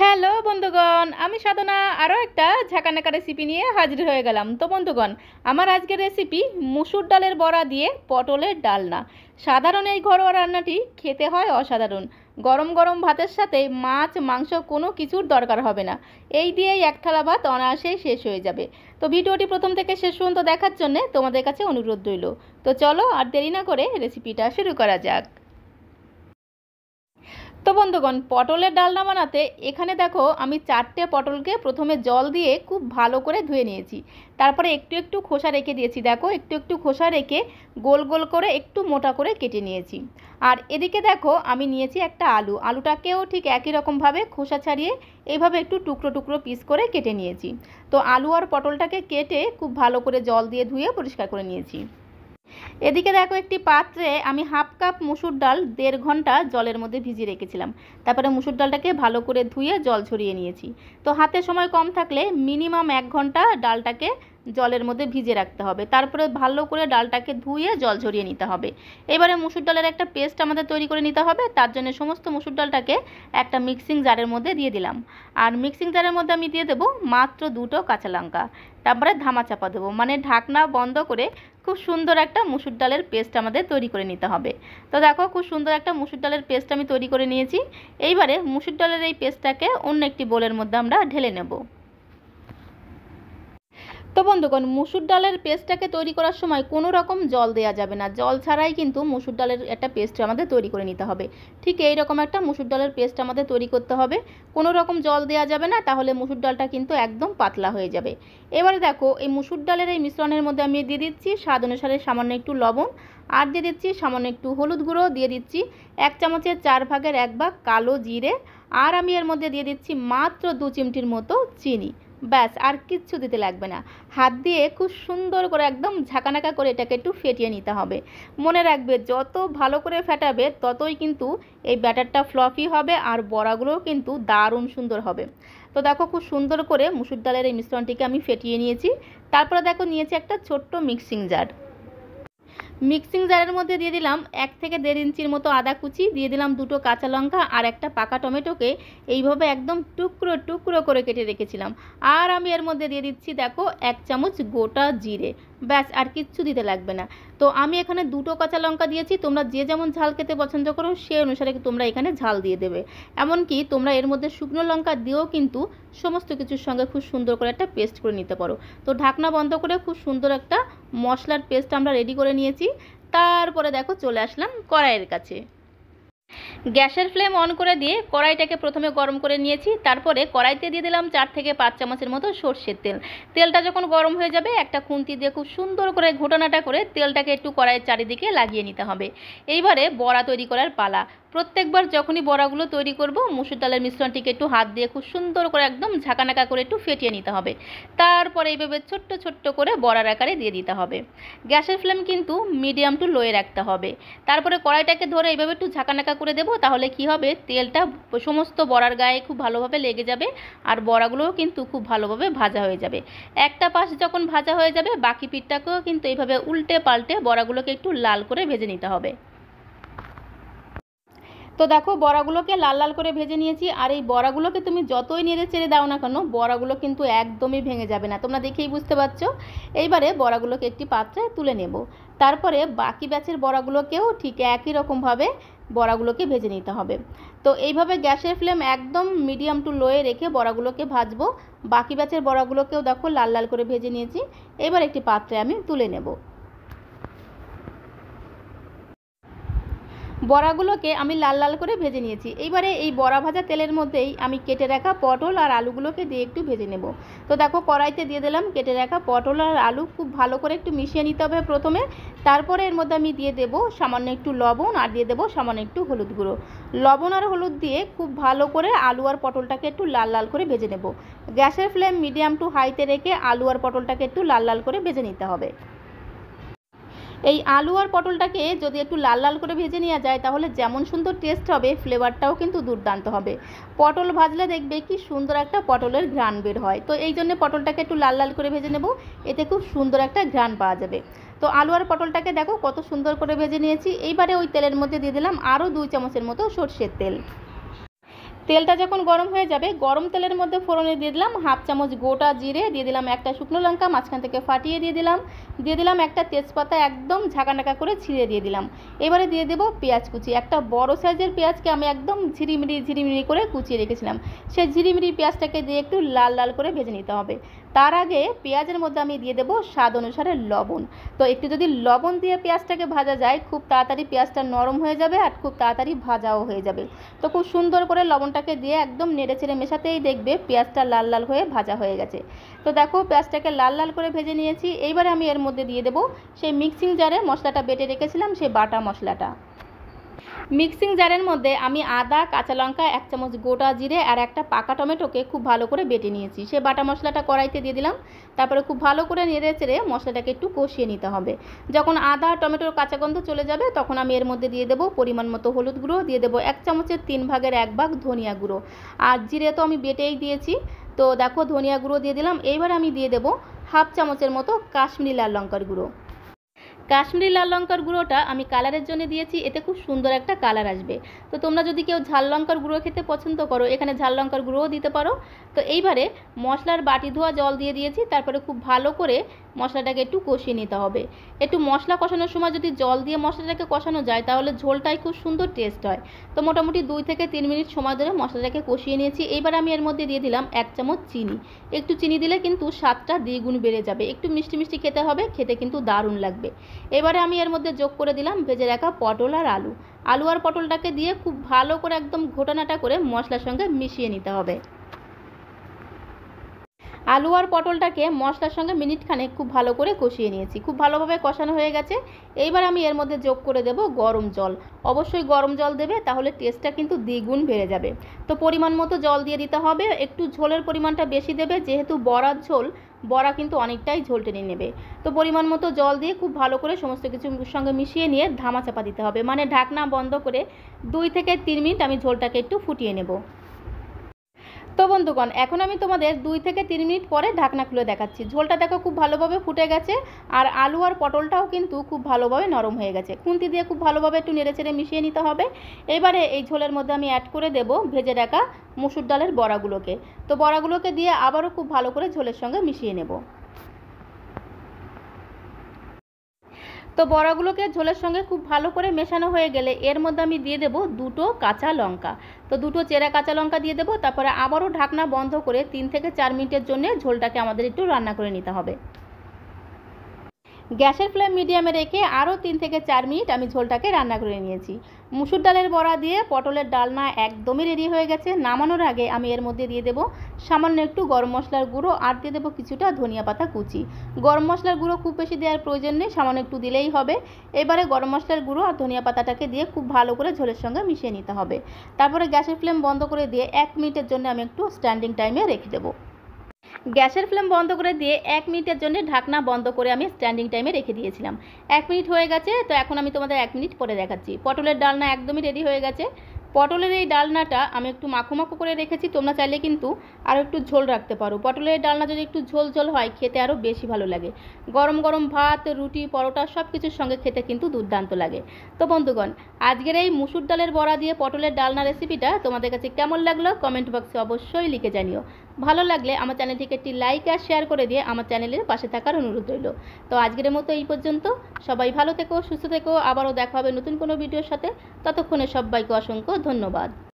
hello বন্ধুগণ আমি সাধনা আরও একটা ঝাঁকানাকা রেসিপি নিয়ে হাজির হয়ে গেলাম তো বন্ধুগণ আমার আজকের রেসিপি মুসুর ডালের বড়া দিয়ে পটলের ডালনা সাধারণ এই ঘরোয়া রান্নাটি খেতে হয় অসাধারণ গরম গরম ভাতের সাথে মাছ মাংস কোনো কিছুর দরকার হবে না এই দিয়েই এক থালা ভাত অনায়াসেই শেষ হয়ে যাবে তো ভিডিওটি প্রথম থেকে শেষ পর্যন্ত দেখার জন্যে তোমাদের কাছে অনুরোধ রইল তো চলো আর দেরি না করে রেসিপিটা শুরু করা যাক তো বন্ধুগণ পটলের ডালনা বানাতে এখানে দেখো আমি চারটে পটলকে প্রথমে জল দিয়ে খুব ভালো করে ধুয়ে নিয়েছি তারপরে একটু একটু খোসা রেখে দিয়েছি দেখো একটু একটু খোসা রেখে গোল গোল করে একটু মোটা করে কেটে নিয়েছি আর এদিকে দেখো আমি নিয়েছি একটা আলু আলুটাকেও ঠিক একই রকমভাবে খোসা ছাড়িয়ে এইভাবে একটু টুকরো টুকরো পিস করে কেটে নিয়েছি তো আলু আর পটলটাকে কেটে খুব ভালো করে জল দিয়ে ধুয়ে পরিষ্কার করে নিয়েছি এদিকে দেখো একটি পাত্রে আমি হাফ কাপ মুসুর ডাল দেড় ঘন্টা জলের মধ্যে ভিজিয়ে রেখেছিলাম তারপরে মুসুর ডালটাকে ভালো করে ধুয়ে জল ঝরিয়ে নিয়েছি তো হাতে সময় কম থাকলে মিনিমাম এক ঘন্টা ডালটাকে জলের মধ্যে ভিজে রাখতে হবে তারপরে ভালো করে ডালটাকে ধুয়ে জল ঝরিয়ে নিতে হবে এবারে মুসুর ডালের একটা পেস্ট আমাদের তৈরি করে নিতে হবে তার জন্য সমস্ত মুসুর ডালটাকে একটা মিক্সিং জারের মধ্যে দিয়ে দিলাম আর মিক্সিং জারের মধ্যে আমি দিয়ে দেবো মাত্র দুটো কাঁচা লঙ্কা তারপরে ধামা চাপা দেবো মানে ঢাকনা বন্ধ করে খুব সুন্দর একটা মুসুর ডালের পেস্ট আমাদের তৈরি করে নিতে হবে তো দেখো খুব সুন্দর একটা মুসুর ডালের পেস্ট আমি তৈরি করে নিয়েছি এইবারে মুসুর ডালের এই পেস্টটাকে অন্য একটি বোলের মধ্যে আমরা ঢেলে নেবো তো বন্ধুগণ মুসুর ডালের পেস্টটাকে তৈরি করার সময় কোনো রকম জল দেওয়া যাবে না জল ছাড়াই কিন্তু মুসুর ডালের একটা পেস্ট আমাদের তৈরি করে নিতে হবে ঠিক এই রকম একটা মুসুর ডালের পেস্ট আমাদের তৈরি করতে হবে কোনো রকম জল দেওয়া যাবে না তাহলে মুসুর ডালটা কিন্তু একদম পাতলা হয়ে যাবে এবারে দেখো এই মুসুর ডালের এই মিশ্রণের মধ্যে আমি দিয়ে দিচ্ছি স্বাদ অনুসারে সামান্য একটু লবণ আর দিয়ে দিচ্ছি সামান্য একটু হলুদ গুঁড়ো দিয়ে দিচ্ছি এক চামচের চার ভাগের এক ভাগ কালো জিরে আর আমি এর মধ্যে দিয়ে দিচ্ছি মাত্র দু চিমটির মতো চিনি ব্যাস আর কিচ্ছু দিতে লাগবে না হাত দিয়ে খুব সুন্দর করে একদম ঝাঁকানাকা করে এটাকে একটু ফেটিয়ে নিতে হবে মনে রাখবে যত ভালো করে ফেটাবে ততই কিন্তু এই ব্যাটারটা ফ্লফি হবে আর বড়াগুলোও কিন্তু দারুণ সুন্দর হবে তো দেখো খুব সুন্দর করে মুসুর ডালের এই মিশ্রণটিকে আমি ফেটিয়ে নিয়েছি তারপরে দেখো নিয়েছি একটা ছোট্ট মিক্সিং জার মিক্সিং জারের মধ্যে দিয়ে দিলাম এক থেকে দেড় ইঞ্চির মতো আদা কুচি দিয়ে দিলাম দুটো কাঁচা লঙ্কা আর একটা পাকা টমেটোকে এইভাবে একদম টুকরো টুকরো করে কেটে রেখেছিলাম আর আমি এর মধ্যে দিয়ে দিচ্ছি দেখো এক চামচ গোটা জিরে ব্যাস আর কিচ্ছু দিতে লাগবে না তো আমি এখানে দুটো কাঁচা লঙ্কা দিয়েছি তোমরা যে যেমন ঝাল খেতে পছন্দ করো সে অনুসারে তোমরা এখানে ঝাল দিয়ে দেবে এমনকি তোমরা এর মধ্যে শুকনো লঙ্কা দিয়েও কিন্তু সমস্ত কিছুর সঙ্গে খুব সুন্দর করে একটা পেস্ট করে নিতে পারো তো ঢাকনা বন্ধ করে খুব সুন্দর একটা মশলার পেস্ট আমরা রেডি করে নিয়েছি তারপরে দেখো চলে আসলাম কড়াইয়ের কাছে গ্যাসের ফ্লেম অন করে দিয়ে কড়াইটাকে প্রথমে গরম করে নিয়েছি তারপরে কড়াইতে দিয়ে দিলাম চার থেকে পাঁচ চামচের মতো সর্ষের তেল তেলটা যখন গরম হয়ে যাবে একটা খুন্তি দিয়ে খুব সুন্দর করে ঘটনাটা করে তেলটাকে একটু কড়াইয়ের চারিদিকে লাগিয়ে নিতে হবে এইবারে বড়া তৈরি করার পালা প্রত্যেকবার যখনই বড়াগুলো তৈরি করব মুসুর ডালের মিশ্রণটিকে একটু হাত দিয়ে খুব সুন্দর করে একদম ঝাঁকানাকা করে একটু ফেটিয়ে নিতে হবে তারপরে এইভাবে ছোট্ট ছোট্ট করে বড়ার আকারে দিয়ে দিতে হবে গ্যাসের ফ্লেম কিন্তু মিডিয়াম টু লোয়ে রাখতে হবে তারপরে কড়াইটাকে ধরে এইভাবে একটু ঝাঁকানাকা করে দেব তাহলে কি হবে তেলটা সমস্ত বড়ার গায়ে খুব ভালোভাবে লেগে যাবে আর বড়াগুলোও কিন্তু খুব ভালোভাবে ভাজা হয়ে যাবে একটা পাশ যখন ভাজা হয়ে যাবে বাকি পিঠটাকেও কিন্তু এইভাবে উল্টে পাল্টে বড়াগুলোকে একটু লাল করে ভেজে নিতে হবে তো দেখো বড়াগুলোকে লাল লাল করে ভেজে নিয়েছি আর এই বড়াগুলোকে তুমি যতই নেড়ে চেড়ে দাও না কেন বড়াগুলো কিন্তু একদমই ভেঙে যাবে না তোমরা দেখেই বুঝতে পারছো এইবারে বড়াগুলোকে একটি পাত্রে তুলে নেব তারপরে বাকি ব্যাচের বড়াগুলোকেও ঠিক একই রকমভাবে বড়াগুলোকে ভেজে নিতে হবে তো এইভাবে গ্যাসের ফ্লেম একদম মিডিয়াম টু লোয়ে রেখে বড়াগুলোকে ভাজবো বাকি ব্যাচের বড়াগুলোকেও দেখো লাল লাল করে ভেজে নিয়েছি এবার একটি পাত্রে আমি তুলে নেবো বড়াগুলোকে আমি লাল লাল করে ভেজে নিয়েছি এইবারে এই বড়া ভাজা তেলের মধ্যেই আমি কেটে রাখা পটল আর আলুগুলোকে দিয়ে একটু ভেজে নেব তো দেখো কড়াইতে দিয়ে দিলাম কেটে রাখা পটল আর আলু খুব ভালো করে একটু মিশিয়ে নিতে হবে প্রথমে তারপরে এর মধ্যে আমি দিয়ে দেব সামান্য একটু লবণ আর দিয়ে দেব সামান্য একটু হলুদ গুঁড়ো লবণ আর হলুদ দিয়ে খুব ভালো করে আলু আর পটলটাকে একটু লাল লাল করে ভেজে নেব গ্যাসের ফ্লেম মিডিয়াম টু হাইতে রেখে আলু আর পটলটাকে একটু লাল লাল করে ভেজে নিতে হবে এই আলু আর পটলটাকে যদি একটু লাল লাল করে ভেজে নেওয়া যায় তাহলে যেমন সুন্দর টেস্ট হবে ফ্লেভারটাও কিন্তু দুর্দান্ত হবে পটল ভাজলে দেখবে কি সুন্দর একটা পটলের ঘ্রাণ বের হয় তো এই জন্য পটলটাকে একটু লাল লাল করে ভেজে নেব এতে খুব সুন্দর একটা ঘ্রাণ পাওয়া যাবে তো আলু আর পটলটাকে দেখো কত সুন্দর করে ভেজে নিয়েছি এইবারে ওই তেলের মধ্যে দিয়ে দিলাম আরও দুই চামচের মতো সর্ষের তেল তেলটা যখন গরম হয়ে যাবে গরম তেলের মধ্যে ফোড়নে দিয়ে দিলাম হাফ চামচ গোটা জিরে দিয়ে দিলাম একটা শুকনো লঙ্কা মাঝখান থেকে ফাটিয়ে দিয়ে দিলাম দিয়ে দিলাম একটা তেজপাতা একদম ঢাকা করে ছিঁড়ে দিয়ে দিলাম এবারে দিয়ে দেবো পেঁয়াজ কুচি একটা বড় সাইজের পেঁয়াজকে আমি একদম ঝিরিমিরি ঝিরিমিরি করে কুচিয়ে রেখেছিলাম সেই ঝিরিমিরি পেঁয়াজটাকে দিয়ে একটু লাল লাল করে ভেজে নিতে হবে তার আগে পেঁয়াজের মধ্যে আমি দিয়ে দেবো স্বাদ অনুসারে লবণ তো একটু যদি লবণ দিয়ে পেঁয়াজটাকে ভাজা যায় খুব তাড়াতাড়ি পেঁয়াজটা নরম হয়ে যাবে আর খুব তাড়াতাড়ি ভাজাও হয়ে যাবে তো খুব সুন্দর করে লবণটাকে দিয়ে একদম নেড়ে ছেড়ে মেশাতেই দেখবে পেঁয়াজটা লাল লাল হয়ে ভাজা হয়ে গেছে তো দেখো পেঁয়াজটাকে লাল লাল করে ভেজে নিয়েছি এইবারে আমি এর মধ্যে দিয়ে দেবো সেই মিক্সিং জারে মশলাটা বেটে রেখেছিলাম সেই বাটা মশলাটা মিক্সিং জারের মধ্যে আমি আদা কাঁচা লঙ্কা এক চামচ গোটা জিরে আর একটা পাকা টমেটোকে খুব ভালো করে বেটে নিয়েছি সে বাটা মশলাটা কড়াইতে দিয়ে দিলাম তারপরে খুব ভালো করে নেড়ে চেড়ে মশলাটাকে একটু কষিয়ে নিতে হবে যখন আদা টমেটোর কাঁচা গন্ধ চলে যাবে তখন আমি এর মধ্যে দিয়ে দেবো পরিমাণ মতো হলুদ গুঁড়ো দিয়ে দেবো এক চামচের তিন ভাগের এক ভাগ ধনিয়া গুঁড়ো আর জিরে তো আমি বেটেই দিয়েছি তো দেখো ধনিয়া গুঁড়ো দিয়ে দিলাম এইবার আমি দিয়ে দেবো হাফ চামচের মতো কাশ্মীরি লাল লঙ্কার গুঁড়ো কাশ্মীরি লাল লঙ্কার গুঁড়োটা আমি কালারের জন্য দিয়েছি এতে খুব সুন্দর একটা কালার আসবে তো তোমরা যদি কেউ ঝাল লঙ্কার গুঁড়ো খেতে পছন্দ করো এখানে ঝাল লঙ্কার গুঁড়োও দিতে পারো তো এইবারে মশলার বাটি ধোয়া জল দিয়ে দিয়েছি তারপরে খুব ভালো করে মশলাটাকে একটু কষিয়ে নিতে হবে একটু মশলা কষানোর সময় যদি জল দিয়ে মশলাটাকে কষানো যায় তাহলে ঝোলটাই খুব সুন্দর টেস্ট হয় তো মোটামুটি দুই থেকে তিন মিনিট সময় ধরে মশলাটাকে কষিয়ে নিয়েছি এইবার আমি এর মধ্যে দিয়ে দিলাম এক চামচ চিনি একটু চিনি দিলে কিন্তু স্বাদটা দ্বিগুণ বেড়ে যাবে একটু মিষ্টি মিষ্টি খেতে হবে খেতে কিন্তু দারুণ লাগবে এবারে আমি এর মধ্যে যোগ করে দিলাম ভেজে রাখা পটল আর আলু আলু আর পটলটাকে দিয়ে খুব ভালো করে একদম ঘোটানাটা করে মশলার সঙ্গে মিশিয়ে নিতে হবে আলু আর পটলটাকে মশলার সঙ্গে মিনিট খানে খুব ভালো করে কষিয়ে নিয়েছি খুব ভালোভাবে কষানো হয়ে গেছে এইবার আমি এর মধ্যে যোগ করে দেব গরম জল অবশ্যই গরম জল দেবে তাহলে টেস্টটা কিন্তু দ্বিগুণ বেড়ে যাবে তো পরিমাণ মতো জল দিয়ে দিতে হবে একটু ঝোলের পরিমাণটা বেশি দেবে যেহেতু বড়ার ঝোল বড়া কিন্তু অনেকটাই ঝোল টেনে নেবে তো পরিমাণ মতো জল দিয়ে খুব ভালো করে সমস্ত কিছুর সঙ্গে মিশিয়ে নিয়ে ধামাচাপা দিতে হবে মানে ঢাকনা বন্ধ করে দুই থেকে তিন মিনিট আমি ঝোলটাকে একটু ফুটিয়ে নেব তো বন্ধুগণ এখন আমি তোমাদের দুই থেকে তিন মিনিট পরে ঢাকনা খুলে দেখাচ্ছি ঝোলটা দেখো খুব ভালোভাবে ফুটে গেছে আর আলু আর পটলটাও কিন্তু খুব ভালোভাবে নরম হয়ে গেছে খুন্তি দিয়ে খুব ভালোভাবে একটু নেড়েচেড়ে মিশিয়ে নিতে হবে এবারে এই ঝোলের মধ্যে আমি অ্যাড করে দেব ভেজে রাখা মুসুর ডালের বড়াগুলোকে তো বড়াগুলোকে দিয়ে আবারও খুব ভালো করে ঝোলের সঙ্গে মিশিয়ে নেব তো বড়াগুলোকে ঝোলের সঙ্গে খুব ভালো করে মেশানো হয়ে গেলে এর মধ্যে আমি দিয়ে দেব দুটো কাঁচা লঙ্কা তো দুটো চেরা কাঁচা লঙ্কা দিয়ে দেবো তারপরে আবারও ঢাকনা বন্ধ করে তিন থেকে চার মিনিটের জন্য ঝোলটাকে আমাদের একটু রান্না করে নিতে হবে গ্যাসের ফ্লেম মিডিয়ামে রেখে আরও তিন থেকে চার মিনিট আমি ঝোলটাকে রান্না করে নিয়েছি মুসুর ডালের বড়া দিয়ে পটলের ডালনা একদমই রেডি হয়ে গেছে নামানোর আগে আমি এর মধ্যে দিয়ে দেবো সামান্য একটু গরম মশলার গুঁড়ো আর দিয়ে দেবো কিছুটা ধনিয়া পাতা কুচি গরম মশলার গুঁড়ো খুব বেশি দেওয়ার প্রয়োজন নেই সামান্য একটু দিলেই হবে এবারে গরম মশলার গুঁড়ো আর ধনিয়া পাতাটাকে দিয়ে খুব ভালো করে ঝোলের সঙ্গে মিশিয়ে নিতে হবে তারপরে গ্যাসের ফ্লেম বন্ধ করে দিয়ে এক মিনিটের জন্য আমি একটু স্ট্যান্ডিং টাইমে রেখে দেবো গ্যাসের ফ্লেম বন্ধ করে দিয়ে এক মিনিটের জন্য ঢাকনা বন্ধ করে আমি স্ট্যান্ডিং টাইমে রেখে দিয়েছিলাম এক মিনিট হয়ে গেছে তো এখন আমি তোমাদের এক মিনিট পরে দেখাচ্ছি পটলের ডালনা একদমই রেডি হয়ে গেছে পটলের এই ডালনাটা আমি একটু মাখো মাখো করে রেখেছি তোমরা চাইলে কিন্তু আরও একটু ঝোল রাখতে পারো পটলের ডালনা যদি একটু ঝোল ঝোল হয় খেতে আরও বেশি ভালো লাগে গরম গরম ভাত রুটি পরোটা সব কিছুর সঙ্গে খেতে কিন্তু দুর্দান্ত লাগে তো বন্ধুগণ আজকের এই মুসুর ডালের বড়া দিয়ে পটলের ডালনা রেসিপিটা তোমাদের কাছে কেমন লাগলো কমেন্ট বক্সে অবশ্যই লিখে জানিও ভালো লাগলে আমার চ্যানেলটিকে একটি লাইক আর শেয়ার করে দিয়ে আমার চ্যানেলের পাশে থাকার অনুরোধ রইল তো আজকের মতো এই পর্যন্ত সবাই ভালো থেকো সুস্থ থেকো আবারও দেখা হবে নতুন কোনো ভিডিওর সাথে ততক্ষণে সবাইকে অসংখ্য ধন্যবাদ